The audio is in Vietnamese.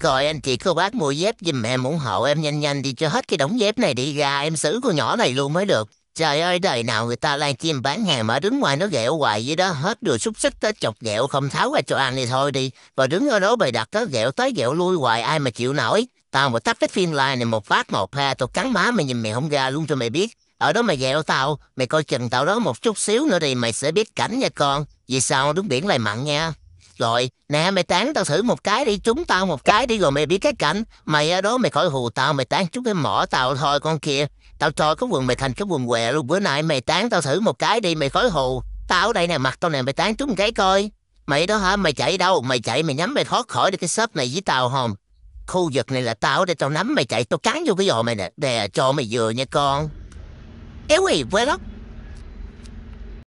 coi anh chị cô bác mua dép giùm em ủng hộ em nhanh nhanh đi cho hết cái đống dép này đi ra em xử con nhỏ này luôn mới được. Trời ơi đời nào người ta lan chim bán hàng mà đứng ngoài nó ghẹo hoài vậy đó hết rồi xúc xích tới chọc ghẹo không tháo ra cho ăn thì thôi đi. Và đứng ở đó bày đặt nó ghẹo tới ghẹo lui hoài ai mà chịu nổi. Tao mà tắt cái phim like này một phát một ha tao cắn má mày nhìn mày không ra luôn cho mày biết. Ở đó mày ghẹo tao, mày coi chừng tao đó một chút xíu nữa thì mày sẽ biết cảnh nha con. Vì sao đúng biển lại mặn nha rồi nè mày tán tao thử một cái đi chúng tao một cái đi rồi mày biết cái cảnh mày ở đó mày khỏi hù tao mày tán chúng cái mỏ tao thôi con kia tao cho cái quần mày thành cái quần què luôn bữa nay mày tán tao thử một cái đi mày khỏi hù tao ở đây nè mặt tao nè mày tán chúng cái coi mày đó hả mày chạy đâu mày chạy mày nhắm mày thoát khỏi đi cái shop này với tao không khu vực này là tao để tao nắm mày chạy tao cắn vô cái giò mày nè đè cho mày vừa nha con éo ơi quê